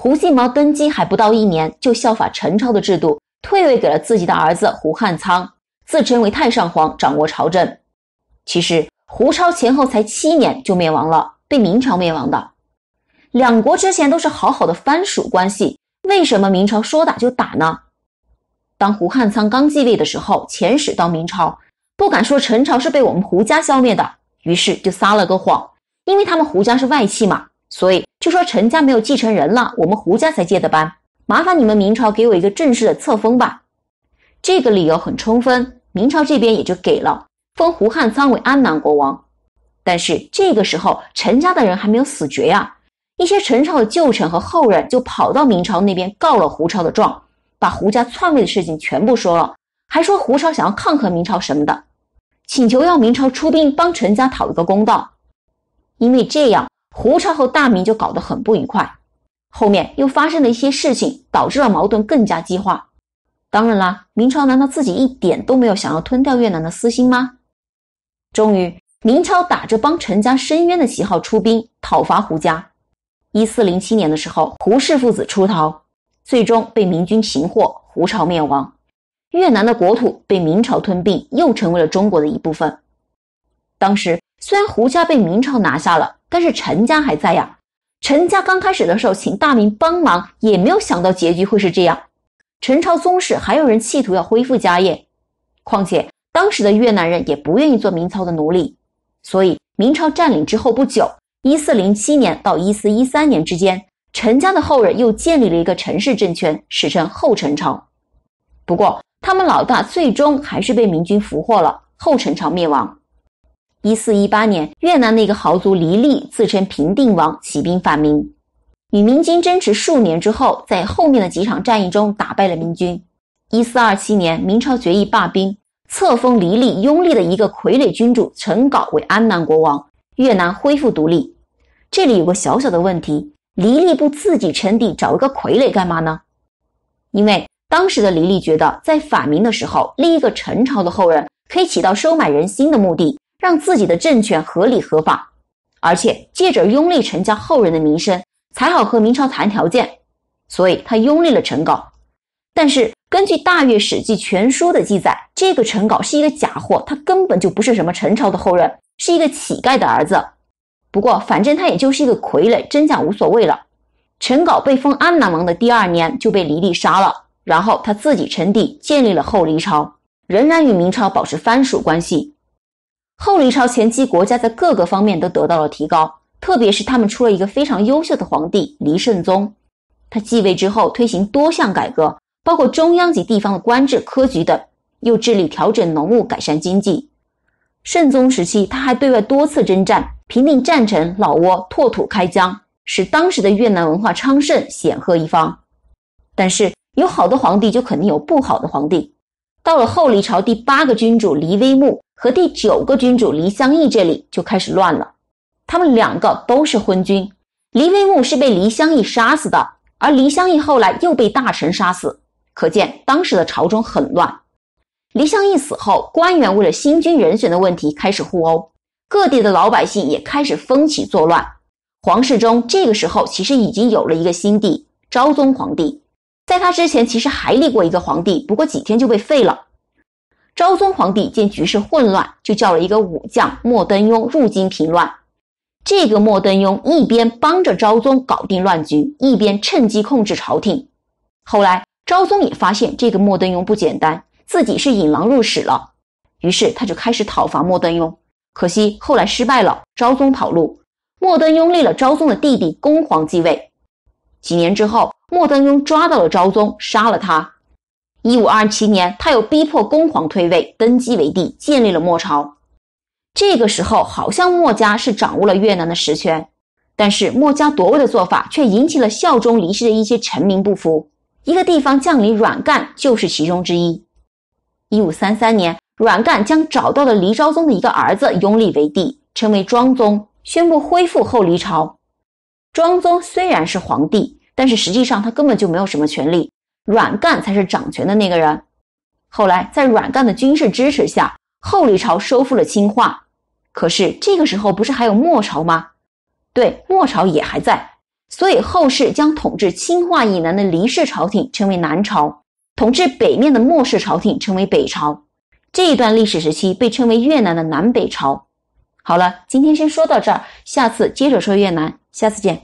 胡金毛登基还不到一年，就效法陈朝的制度，退位给了自己的儿子胡汉苍，自称为太上皇，掌握朝政。其实胡超前后才七年就灭亡了，被明朝灭亡的。两国之前都是好好的藩属关系，为什么明朝说打就打呢？当胡汉苍刚继位的时候，遣使到明朝，不敢说陈朝是被我们胡家消灭的，于是就撒了个谎，因为他们胡家是外戚嘛，所以。就说陈家没有继承人了，我们胡家才接的班，麻烦你们明朝给我一个正式的册封吧。这个理由很充分，明朝这边也就给了封胡汉苍为安南国王。但是这个时候，陈家的人还没有死绝呀，一些陈朝的旧臣和后人就跑到明朝那边告了胡超的状，把胡家篡位的事情全部说了，还说胡超想要抗衡明朝什么的，请求要明朝出兵帮陈家讨一个公道。因为这样。胡朝和大明就搞得很不愉快，后面又发生了一些事情，导致了矛盾更加激化。当然啦，明朝难道自己一点都没有想要吞掉越南的私心吗？终于，明朝打着帮陈家伸冤的旗号出兵讨伐胡家。一四零七年的时候，胡氏父子出逃，最终被明军擒获，胡朝灭亡，越南的国土被明朝吞并，又成为了中国的一部分。当时虽然胡家被明朝拿下了，但是陈家还在呀。陈家刚开始的时候请大明帮忙，也没有想到结局会是这样。陈朝宗室还有人企图要恢复家业，况且当时的越南人也不愿意做明朝的奴隶，所以明朝占领之后不久，一四零七年到一四一三年之间，陈家的后人又建立了一个陈氏政权，史称后陈朝。不过他们老大最终还是被明军俘获了，后陈朝灭亡。一四一八年，越南的一个豪族黎利自称平定王，起兵反明，与明军争持数年之后，在后面的几场战役中打败了明军。一四二七年，明朝决议罢兵，册封黎利拥立的一个傀儡君主陈稿为安南国王，越南恢复独立。这里有个小小的问题：黎利不自己称帝，找一个傀儡干嘛呢？因为当时的黎利觉得，在反明的时候立一个陈朝的后人，可以起到收买人心的目的。让自己的政权合理合法，而且借着拥立陈家后人的名声，才好和明朝谈条件。所以他拥立了陈稿，但是根据《大越史记全书》的记载，这个陈稿是一个假货，他根本就不是什么陈朝的后人，是一个乞丐的儿子。不过，反正他也就是一个傀儡，真假无所谓了。陈稿被封安南王的第二年就被黎利杀了，然后他自己称帝，建立了后黎朝，仍然与明朝保持藩属关系。后黎朝前期，国家在各个方面都得到了提高，特别是他们出了一个非常优秀的皇帝黎圣宗。他继位之后，推行多项改革，包括中央及地方的官制、科举等，又致力调整农务，改善经济。圣宗时期，他还对外多次征战，平定战城、老挝，拓土开疆，使当时的越南文化昌盛，显赫一方。但是，有好的皇帝，就肯定有不好的皇帝。到了后黎朝第八个君主黎威穆。和第九个君主黎相义，这里就开始乱了。他们两个都是昏君，黎威穆是被黎相义杀死的，而黎相义后来又被大臣杀死。可见当时的朝中很乱。黎相义死后，官员为了新君人选的问题开始互殴，各地的老百姓也开始风起作乱。皇室中这个时候其实已经有了一个新帝——昭宗皇帝。在他之前，其实还立过一个皇帝，不过几天就被废了。昭宗皇帝见局势混乱，就叫了一个武将莫登庸入京平乱。这个莫登庸一边帮着昭宗搞定乱局，一边趁机控制朝廷。后来昭宗也发现这个莫登庸不简单，自己是引狼入室了，于是他就开始讨伐莫登庸。可惜后来失败了，昭宗跑路，莫登庸立了昭宗的弟弟恭皇继位。几年之后，莫登庸抓到了昭宗，杀了他。一五二七年，他又逼迫恭皇退位，登基为帝，建立了莫朝。这个时候，好像墨家是掌握了越南的实权，但是墨家夺位的做法却引起了孝宗离世的一些臣民不服。一个地方将领阮干就是其中之一。一五三三年，阮干将找到的黎昭宗的一个儿子拥立为帝，称为庄宗，宣布恢复后黎朝。庄宗虽然是皇帝，但是实际上他根本就没有什么权利，阮干才是掌权的那个人。后来，在阮干的军事支持下，后黎朝收复了清化。可是这个时候不是还有末朝吗？对，末朝也还在。所以后世将统治清化以南的黎氏朝廷称为南朝，统治北面的末氏朝廷称为北朝。这一段历史时期被称为越南的南北朝。好了，今天先说到这儿，下次接着说越南，下次见。